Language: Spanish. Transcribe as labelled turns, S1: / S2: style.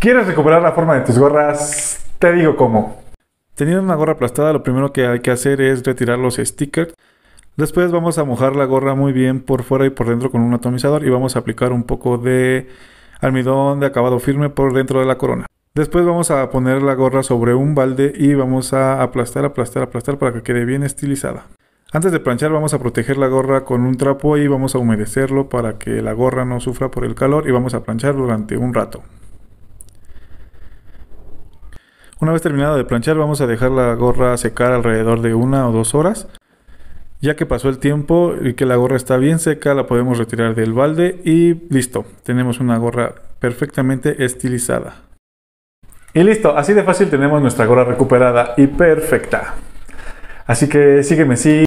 S1: ¿Quieres recuperar la forma de tus gorras? Te digo cómo. Teniendo una gorra aplastada, lo primero que hay que hacer es retirar los stickers. Después vamos a mojar la gorra muy bien por fuera y por dentro con un atomizador y vamos a aplicar un poco de almidón de acabado firme por dentro de la corona. Después vamos a poner la gorra sobre un balde y vamos a aplastar, aplastar, aplastar para que quede bien estilizada. Antes de planchar vamos a proteger la gorra con un trapo y vamos a humedecerlo para que la gorra no sufra por el calor y vamos a planchar durante un rato. Una vez terminada de planchar, vamos a dejar la gorra secar alrededor de una o dos horas. Ya que pasó el tiempo y que la gorra está bien seca, la podemos retirar del balde y listo, tenemos una gorra perfectamente estilizada. Y listo, así de fácil tenemos nuestra gorra recuperada y perfecta.
S2: Así que sígueme, sí.